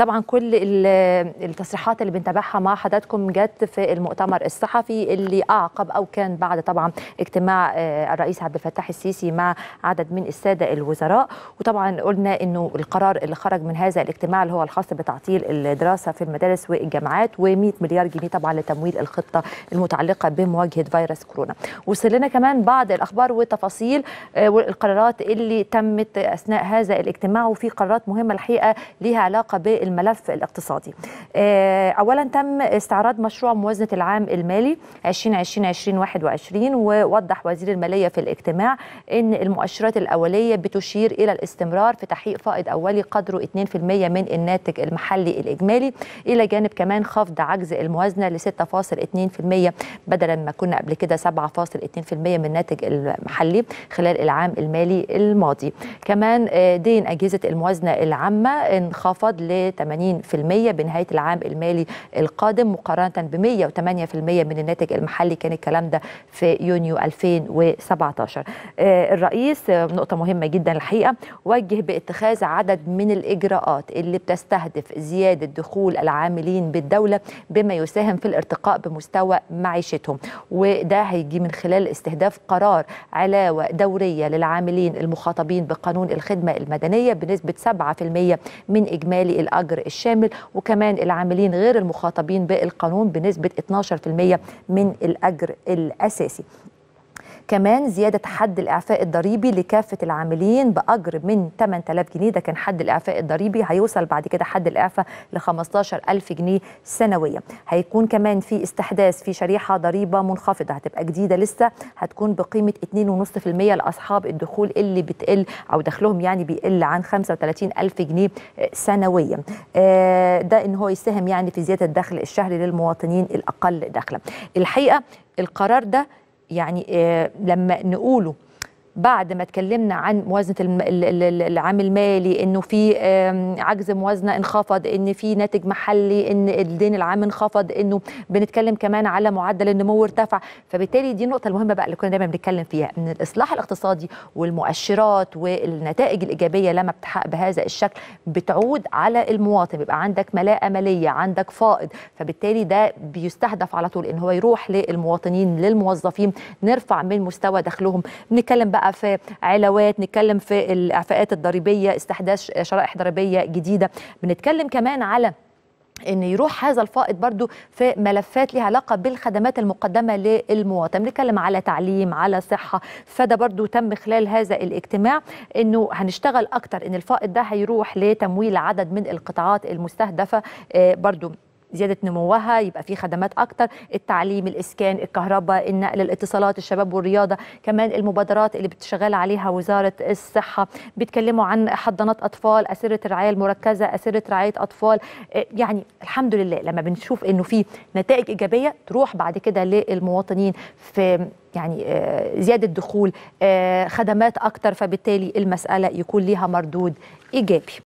طبعا كل التصريحات اللي بنتابعها مع حضراتكم جت في المؤتمر الصحفي اللي اعقب او كان بعد طبعا اجتماع آه، الرئيس عبد الفتاح السيسي مع عدد من الساده الوزراء وطبعا قلنا انه القرار اللي خرج من هذا الاجتماع اللي هو الخاص بتعطيل الدراسه في المدارس والجامعات و100 مليار جنيه طبعا لتمويل الخطه المتعلقه بمواجهه فيروس كورونا وصل لنا كمان بعض الاخبار والتفاصيل آه، والقرارات اللي تمت اثناء هذا الاجتماع وفي قرارات مهمه الحقيقه ليها علاقه بال الملف الاقتصادي آه، أولا تم استعراض مشروع موازنة العام المالي 2020-2021 ووضح وزير المالية في الاجتماع أن المؤشرات الأولية بتشير إلى الاستمرار في تحقيق فائض أولي قدره 2% من الناتج المحلي الإجمالي إلى جانب كمان خفض عجز الموازنة ل 6.2% بدلا ما كنا قبل كده 7.2% من الناتج المحلي خلال العام المالي الماضي كمان آه، دين أجهزة الموازنة العامة انخفض ل 180% بنهاية العام المالي القادم مقارنة ب 108% من الناتج المحلي كان الكلام ده في يونيو 2017 آه، الرئيس آه، نقطة مهمة جدا الحقيقة وجه باتخاذ عدد من الإجراءات اللي بتستهدف زيادة دخول العاملين بالدولة بما يساهم في الارتقاء بمستوى معيشتهم وده هيجي من خلال استهداف قرار علاوة دورية للعاملين المخاطبين بقانون الخدمة المدنية بنسبة 7% من إجمالي الأجر الأجر الشامل وكمان العاملين غير المخاطبين بالقانون بنسبة 12% من الأجر الأساسي كمان زيادة حد الإعفاء الضريبي لكافة العاملين بأجر من 8000 جنيه ده كان حد الإعفاء الضريبي هيوصل بعد كده حد الإعفاء ل 15000 جنيه سنويا هيكون كمان في استحداث في شريحة ضريبة منخفضة هتبقى جديدة لسه هتكون بقيمة 2.5% لأصحاب الدخول اللي بتقل أو دخلهم يعني بيقل عن 35000 جنيه سنويا آه، ده إن هو يساهم يعني في زيادة الدخل الشهري للمواطنين الأقل دخلا الحقيقة القرار ده يعني آه، لما نقوله بعد ما اتكلمنا عن موازنه العام المالي انه في عجز موازنه انخفض ان في ناتج محلي ان الدين العام انخفض انه بنتكلم كمان على معدل النمو ارتفع فبالتالي دي النقطه المهمه بقى اللي كنا دايما بنتكلم فيها ان الاصلاح الاقتصادي والمؤشرات والنتائج الايجابيه لما بتحقق بهذا الشكل بتعود على المواطن بيبقى عندك ملاءه ماليه عندك فائض فبالتالي ده بيستهدف على طول ان هو يروح للمواطنين للموظفين نرفع من مستوى دخلهم نتكلم بقى في علاوات نتكلم في الاعفاءات الضريبيه استحداث شرائح ضريبيه جديده بنتكلم كمان على ان يروح هذا الفائض برضو في ملفات لها علاقه بالخدمات المقدمه للمواطن بنتكلم على تعليم على صحه فده برضو تم خلال هذا الاجتماع انه هنشتغل اكتر ان الفائض ده هيروح لتمويل عدد من القطاعات المستهدفه آه، برضو زياده نموها يبقى في خدمات اكتر التعليم الاسكان الكهرباء النقل الاتصالات الشباب والرياضه كمان المبادرات اللي بتشغل عليها وزاره الصحه بيتكلموا عن حضانات اطفال اسره الرعايه المركزه اسره رعايه اطفال آه، يعني الحمد لله لما بنشوف انه في نتائج ايجابيه تروح بعد كده للمواطنين في يعني آه، زياده دخول آه، خدمات اكتر فبالتالي المساله يكون ليها مردود ايجابي